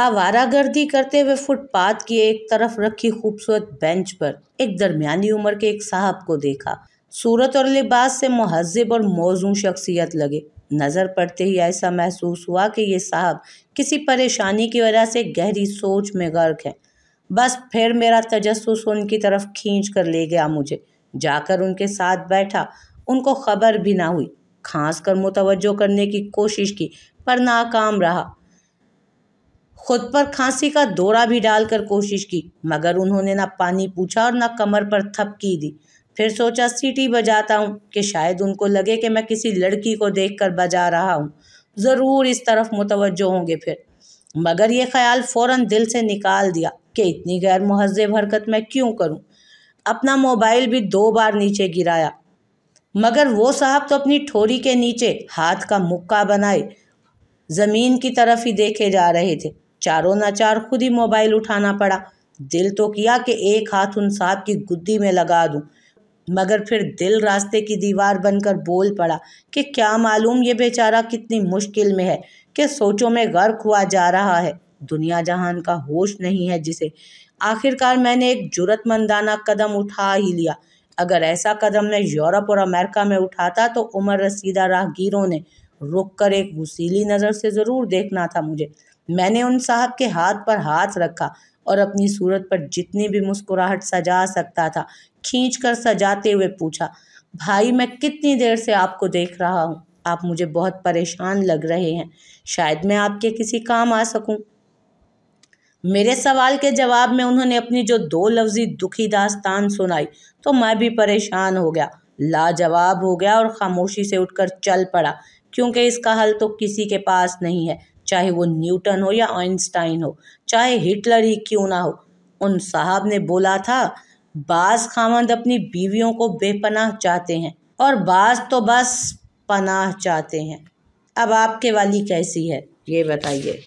आवारागर्दी करते हुए फुटपाथ की एक तरफ रखी खूबसूरत बेंच पर एक दरमियानी उम्र के एक साहब को देखा सूरत और लिबास से महजब और मौजू शख्सियत लगे नज़र पड़ते ही ऐसा महसूस हुआ कि ये साहब किसी परेशानी की वजह से गहरी सोच में गर्क है बस फिर मेरा तजस उनकी तरफ खींच कर ले गया मुझे जाकर उनके साथ बैठा उनको खबर भी ना हुई खांस कर मुतवजो करने की कोशिश की पर नाकाम रहा खुद पर खांसी का दौरा भी डालकर कोशिश की मगर उन्होंने ना पानी पूछा और ना कमर पर थपकी दी फिर सोचा सीटी बजाता हूँ कि शायद उनको लगे कि मैं किसी लड़की को देखकर बजा रहा हूँ ज़रूर इस तरफ मुतवजो होंगे फिर मगर ये ख्याल फ़ौर दिल से निकाल दिया कि इतनी गैर महजब हरकत मैं क्यों करूँ अपना मोबाइल भी दो बार नीचे गिराया मगर वो साहब तो अपनी ठोरी के नीचे हाथ का मुक्का बनाए ज़मीन की तरफ ही देखे जा रहे थे चारों नाचार खुद ही मोबाइल उठाना पड़ा दिल तो किया कि एक हाथ उन साहब की गुद्दी में लगा दूं मगर फिर दिल रास्ते की दीवार बनकर बोल पड़ा कि क्या मालूम ये बेचारा कितनी मुश्किल में है कि सोचों में गर्क हुआ जा रहा है दुनिया जहान का होश नहीं है जिसे आखिरकार मैंने एक जरूरतमंदाना कदम उठा ही लिया अगर ऐसा कदम मैं यूरोप और अमेरिका में उठाता तो उमर रसीदा राहगीरों ने रुक कर एक वसीली नज़र से ज़रूर देखना था मुझे मैंने उन साहब के हाथ पर हाथ रखा और अपनी सूरत पर जितनी भी मुस्कुराहट सजा सकता था खींच कर सजाते हुए पूछा भाई मैं कितनी देर से आपको देख रहा हूँ आप मुझे बहुत परेशान लग रहे हैं शायद मैं आपके किसी काम आ सकूँ मेरे सवाल के जवाब में उन्होंने अपनी जो दो लफ्जी दुखी दास्तान सुनाई तो मैं भी परेशान हो गया लाजवाब हो गया और खामोशी से उठकर चल पड़ा क्योंकि इसका हल तो किसी के पास नहीं है चाहे वो न्यूटन हो या आइंस्टाइन हो चाहे हिटलर ही क्यों ना हो उन साहब ने बोला था बाज खामंद अपनी बीवियों को बेपनाह चाहते हैं और बाज तो बस पनाह चाहते हैं अब आपके वाली कैसी है ये बताइए